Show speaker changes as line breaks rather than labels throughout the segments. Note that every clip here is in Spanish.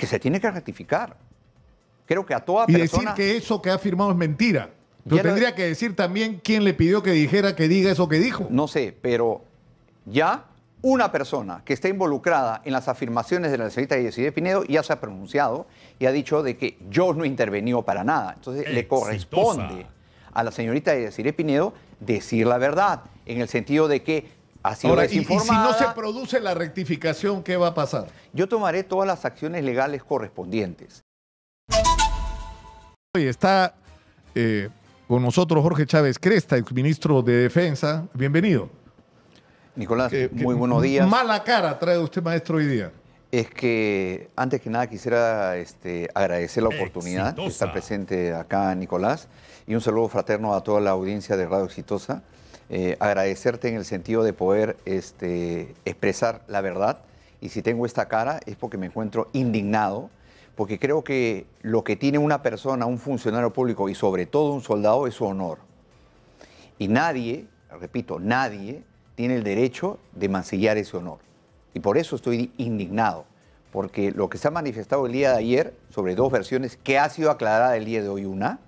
que se tiene que rectificar. Creo que a toda y decir que eso que ha firmado es mentira. Pero tendría que decir también quién le pidió que dijera que diga eso que dijo. No sé, pero
ya una persona que está involucrada en las afirmaciones de la señorita Yeside Pinedo ya se ha pronunciado y ha dicho de que yo no intervenido para nada. Entonces le corresponde a la señorita Yesidé Pinedo decir la verdad, en el sentido de que Ahora, y, si no se
produce la rectificación, ¿qué va a pasar? Yo tomaré todas las acciones legales correspondientes. Hoy está eh, con nosotros Jorge Chávez Cresta, exministro de Defensa. Bienvenido. Nicolás, eh, muy buenos días. Mala cara trae usted, maestro, hoy día. Es que antes que
nada quisiera este, agradecer la oportunidad de estar presente acá, Nicolás, y un saludo fraterno a toda la audiencia de Radio Exitosa. Eh, agradecerte en el sentido de poder este, expresar la verdad. Y si tengo esta cara es porque me encuentro indignado, porque creo que lo que tiene una persona, un funcionario público y sobre todo un soldado es su honor. Y nadie, repito, nadie tiene el derecho de mancillar ese honor. Y por eso estoy indignado, porque lo que se ha manifestado el día de ayer sobre dos versiones, que ha sido aclarada el día de hoy una,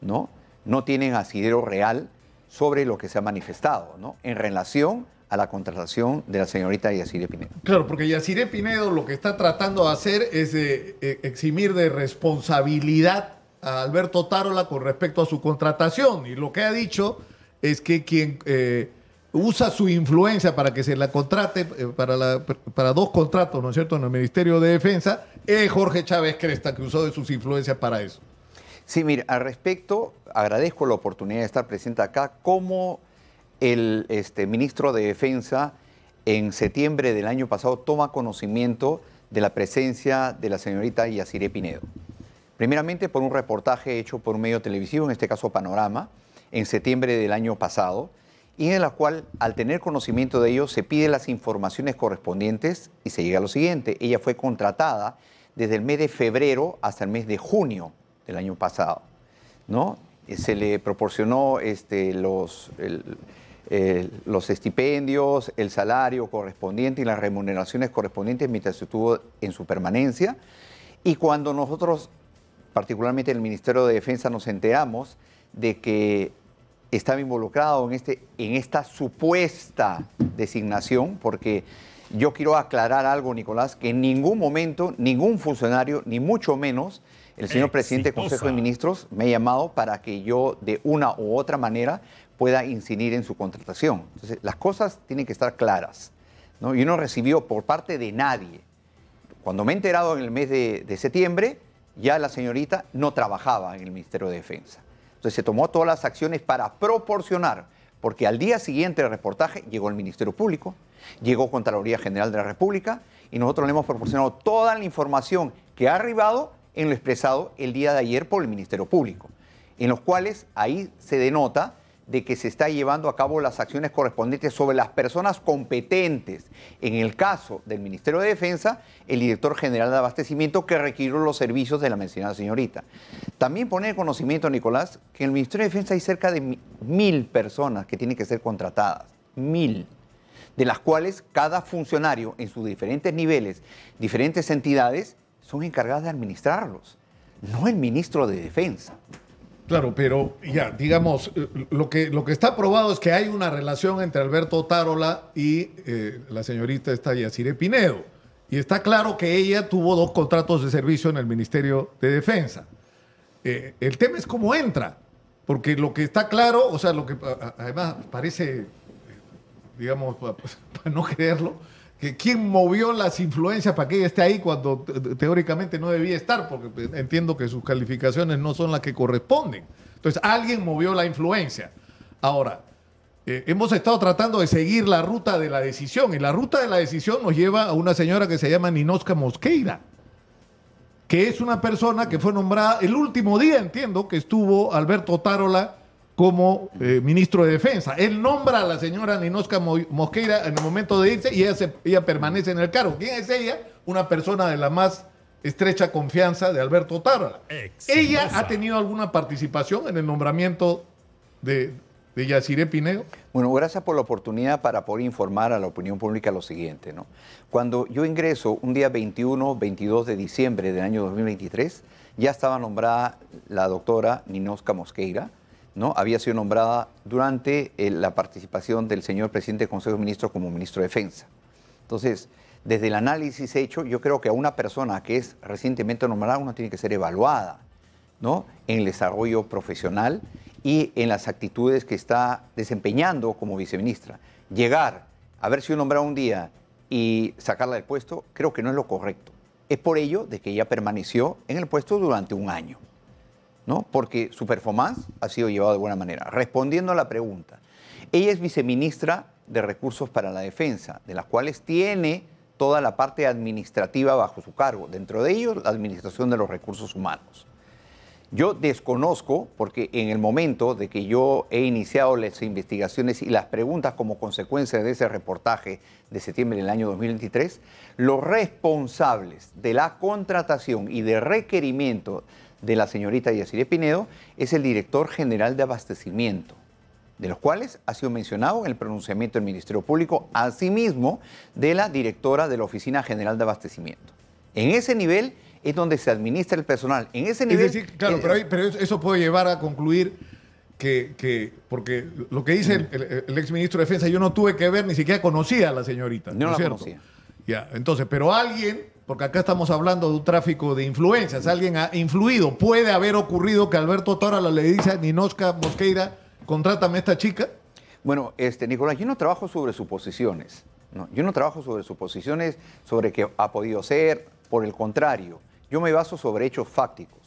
¿no? no tienen asidero real sobre lo que se ha manifestado, ¿no? En relación a la contratación de la señorita Yacire Pinedo.
Claro, porque Yacire Pinedo lo que está tratando de hacer es de, eh, eh, eximir de responsabilidad a Alberto Tarola con respecto a su contratación. Y lo que ha dicho es que quien eh, usa su influencia para que se la contrate, para, la, para dos contratos, ¿no es cierto?, en el Ministerio de Defensa, es Jorge Chávez Cresta, que usó de sus influencias para eso. Sí, mira, al respecto,
agradezco la oportunidad de estar presente acá como el este, ministro de Defensa en septiembre del año pasado toma conocimiento de la presencia de la señorita Yaciré Pinedo. Primeramente por un reportaje hecho por un medio televisivo, en este caso Panorama, en septiembre del año pasado, y en la cual, al tener conocimiento de ello, se pide las informaciones correspondientes y se llega a lo siguiente. Ella fue contratada desde el mes de febrero hasta el mes de junio el año pasado, ¿no? Eh, se le proporcionó este, los, los estipendios, el salario correspondiente y las remuneraciones correspondientes mientras estuvo en su permanencia. Y cuando nosotros, particularmente el Ministerio de Defensa, nos enteramos de que estaba involucrado en, este, en esta supuesta designación, porque yo quiero aclarar algo, Nicolás, que en ningún momento ningún funcionario, ni mucho menos el señor presidente del Consejo de Ministros me ha llamado para que yo de una u otra manera pueda incidir en su contratación. Entonces, las cosas tienen que estar claras. ¿no? Yo no recibió por parte de nadie. Cuando me he enterado en el mes de, septiembre, ya la señorita no trabajaba en el Ministerio de Defensa. Entonces se tomó todas las acciones para proporcionar, porque al día siguiente del reportaje llegó el Ministerio Público, llegó Contraloría General de la República y nosotros le hemos proporcionado toda la información que ha arribado en lo expresado el día de ayer por el Ministerio Público, en los cuales ahí se denota de que se está llevando a cabo las acciones correspondientes sobre las personas competentes. En el caso del Ministerio de Defensa, el director general de abastecimiento que requirió los servicios de la mencionada señorita. También pone en conocimiento, Nicolás, que en el Ministerio de Defensa hay cerca de mil personas que tienen que ser contratadas. Mil. De las cuales cada funcionario en sus diferentes niveles, diferentes entidades, son
encargadas de administrarlos, no el ministro de Defensa. Claro, pero ya, digamos, eh, lo que, lo que está probado es que hay una relación entre Alberto Tarola y eh, la señorita esta Yacire Pinedo. Y está claro que ella tuvo dos contratos de servicio en el Ministerio de Defensa. Eh, el tema es cómo entra, porque lo que está claro, o sea, lo que además parece, digamos, para no creerlo, ¿Quién movió las influencias para que ella esté ahí cuando eh, teóricamente no debía estar? Porque eh, entiendo que sus calificaciones no son las que corresponden. Entonces, alguien movió la influencia. Ahora, eh, hemos estado tratando de seguir la ruta de la decisión y la ruta de la decisión nos lleva a una señora que se llama Ninosca Mosqueira, que es una persona que fue nombrada el último día, entiendo, que estuvo Alberto Tarola como eh, ministro de Defensa. Él nombra a la señora Ninosca Mosqueira en el momento de irse y ella, permanece en el cargo. ¿Quién es ella? Una persona de la más estrecha confianza de Alberto Tarra ¿Ella ha tenido alguna participación en el nombramiento de, Yaciré Pinedo? Bueno, gracias por la oportunidad para poder informar a
la opinión pública lo siguiente. ¿no? Cuando yo ingreso un día 21, 22 de diciembre del año 2023, ya estaba nombrada la doctora Ninosca Mosqueira había sido nombrada durante eh, la participación del señor presidente del Consejo de Ministros como ministro de Defensa. Entonces, desde el análisis hecho, yo creo que a una persona que es recientemente nombrada, uno tiene que ser evaluada en el desarrollo profesional y en las actitudes que está desempeñando como viceministra. Llegar, a haber sido nombrada un día y sacarla del puesto, creo que no es lo correcto. Es por ello de que ella permaneció en el puesto durante un año porque su performance ha sido llevado de buena manera. Respondiendo a la pregunta, ella es viceministra de Recursos para la Defensa, de las cuales tiene toda la parte administrativa bajo su cargo, dentro de ellos la administración de los recursos humanos. Yo desconozco, porque en el momento de que yo he iniciado las investigaciones y las preguntas como consecuencia de ese reportaje de septiembre del año 2023, los responsables de la contratación y de requerimiento de la señorita Yaciré Pinedo, es el director general de abastecimiento, de los cuales ha sido mencionado en el pronunciamiento del Ministerio Público, asimismo de la directora de la Oficina General de Abastecimiento. En ese nivel es
donde se administra el personal. En ese nivel. claro, pero, eso puede llevar a concluir que, porque lo que dice el, exministro de Defensa, yo no tuve que ver, ni siquiera conocía a la señorita. No, la conocía. Ya, entonces, pero alguien porque acá estamos hablando de un tráfico de influencias. Alguien ha influido. Puede haber ocurrido que Alberto Tórala le dice a Ninosca Mosqueira, contrátame a esta chica.
Bueno, este, Nicolás, yo no trabajo sobre suposiciones. No, yo no trabajo sobre suposiciones, sobre que ha podido ser. Por el contrario, yo me baso sobre hechos fácticos.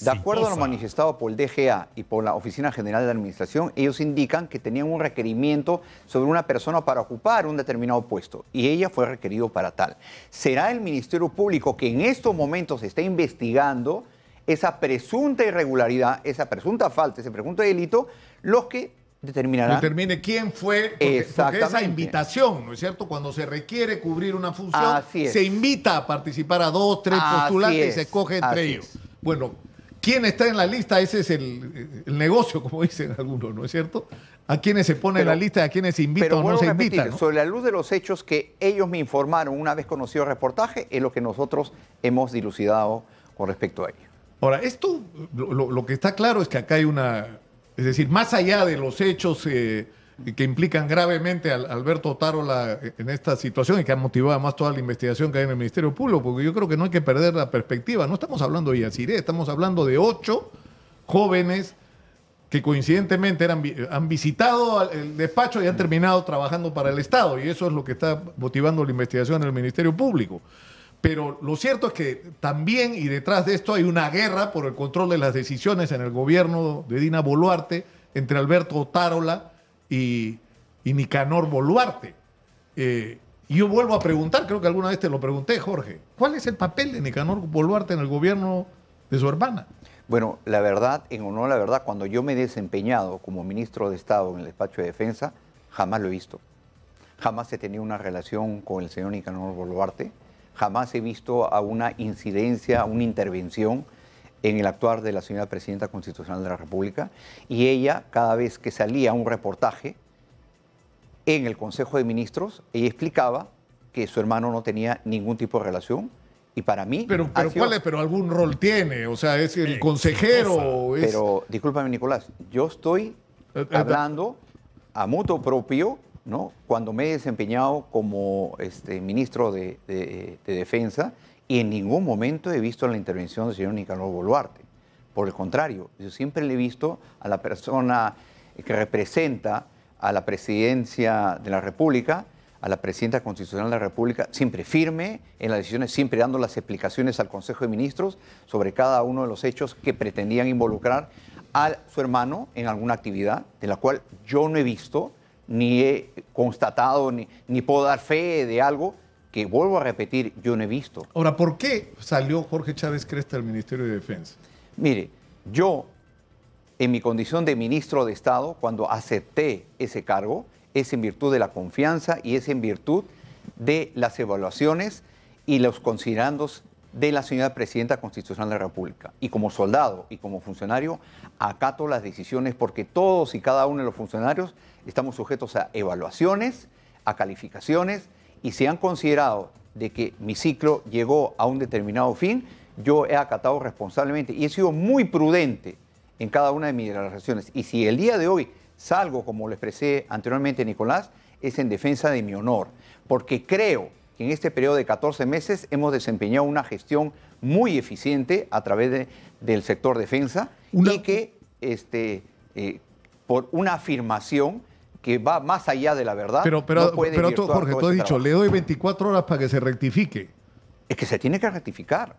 De acuerdo a lo manifestado por el DGA y por la Oficina General de Administración, ellos indican que tenían un requerimiento sobre una persona para ocupar un determinado puesto y ella fue requerido para tal. ¿Será el Ministerio Público que en estos momentos está investigando esa presunta irregularidad, esa presunta falta, ese presunto
delito, los que determinarán. Determine quién fue, porque, esa invitación, ¿no es cierto? Cuando se requiere cubrir una función, se invita a participar a dos, tres postulantes y se escoge entre ellos. Bueno, ¿quién está en la lista? Ese es el, negocio, como dicen algunos, ¿no es cierto? A quienes se pone en la lista, a quienes se invita o no se invita. Sobre
la luz de los hechos que ellos me informaron una vez conocido el reportaje, es lo que nosotros hemos dilucidado con respecto a ello.
Ahora, esto, lo, que está claro es que acá hay una, es decir, más allá de los hechos... Eh, que implican gravemente a Alberto Otárola en esta situación y que han motivado más toda la investigación que hay en el Ministerio Público, porque yo creo que no hay que perder la perspectiva. No estamos hablando de Yaciré, estamos hablando de ocho jóvenes que coincidentemente eran, han visitado el despacho y han terminado trabajando para el Estado, y eso es lo que está motivando la investigación en el Ministerio Público. Pero lo cierto es que también, y detrás de esto, hay una guerra por el control de las decisiones en el gobierno de Dina Boluarte entre Alberto Otárola y, Nicanor Boluarte. Eh, yo vuelvo a preguntar, creo que alguna vez te lo pregunté, Jorge, ¿cuál es el papel de Nicanor Boluarte en el gobierno de su hermana?
Bueno, la verdad, en honor a la verdad, cuando yo me he desempeñado como ministro de Estado en el despacho de defensa, jamás lo he visto. Jamás he tenido una relación con el señor Nicanor Boluarte. Jamás he visto a una incidencia, una intervención en el actuar de la señora presidenta constitucional de la República y ella, cada vez que salía un reportaje en el Consejo de Ministros, ella explicaba que su hermano no tenía ningún tipo de relación y para mí. Pero, pero, ¿cuál es?
pero algún rol tiene, o sea, es el consejero. Pero,
discúlpame, Nicolás, yo estoy eh, eh, hablando a mutuo propio, ¿no? Cuando me he desempeñado como este, ministro de, de, de Defensa y en ningún momento he visto la intervención del señor Nicanor Boluarte. Por el contrario, yo siempre le he visto a la persona que representa a la presidencia de la República, a la presidenta constitucional de la República, siempre firme en las decisiones, siempre dando las explicaciones al Consejo de Ministros sobre cada uno de los hechos que pretendían involucrar a su hermano en alguna actividad, de la cual yo no he visto, ni he constatado, ni, ni puedo dar fe de algo que vuelvo a repetir, yo no he visto.
Ahora, ¿por qué salió Jorge Chávez Cresta al Ministerio de Defensa?
Mire, yo, en mi condición de ministro de Estado, cuando acepté ese cargo, es en virtud de la confianza y es en virtud de las evaluaciones y los considerandos de la señora Presidenta Constitucional de la República. Y como soldado y como funcionario, acato las decisiones porque todos y cada uno de los funcionarios estamos sujetos a evaluaciones, a calificaciones y si han considerado de que mi ciclo llegó a un determinado fin, yo he acatado responsablemente y he sido muy prudente en cada una de mis relaciones. Y si el día de hoy salgo, como lo expresé anteriormente, Nicolás, es en defensa de mi honor, porque creo que en este periodo de 14 meses hemos desempeñado una gestión muy eficiente a través del sector defensa y que este, eh, por una afirmación que va más allá de la verdad. Pero, pero, tú, Jorge, tú has dicho,
le doy 24 horas para que se rectifique. Es que se tiene que rectificar.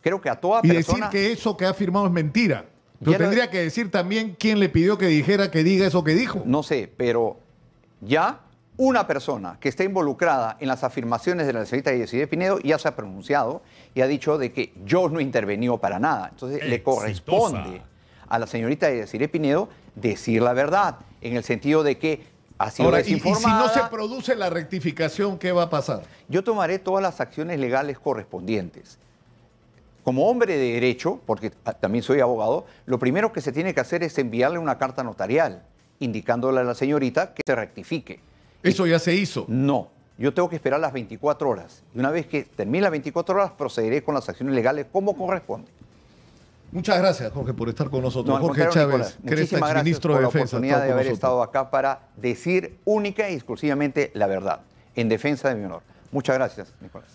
Creo que a toda y decir que eso que ha afirmado es mentira. Pero tendría que decir también quién le pidió que dijera que diga eso que dijo. No sé, pero ya una persona que
está involucrada en las afirmaciones de la señorita Yesidé Pinedo ya se ha pronunciado y ha dicho de que yo no intervenido para nada. Entonces le corresponde a la señorita Yesidé Pinedo decir la verdad en el sentido de que ha sido Ahora, y, si no se produce la rectificación, ¿qué va a pasar? Yo tomaré todas las acciones legales correspondientes. Como hombre de derecho, porque también soy abogado, lo primero que se tiene que hacer es enviarle una carta notarial indicándole a la señorita que se rectifique.
¿Eso ya se hizo?
No, yo tengo que esperar las 24 horas. Y una vez que termine las 24 horas, procederé con las acciones legales como corresponde.
Muchas gracias, Jorge, por estar con nosotros. Jorge Chávez, Cresta, ministro de Defensa. Por la oportunidad de haber estado
acá para decir única y exclusivamente la verdad, en defensa de mi honor. Muchas gracias, Nicolás.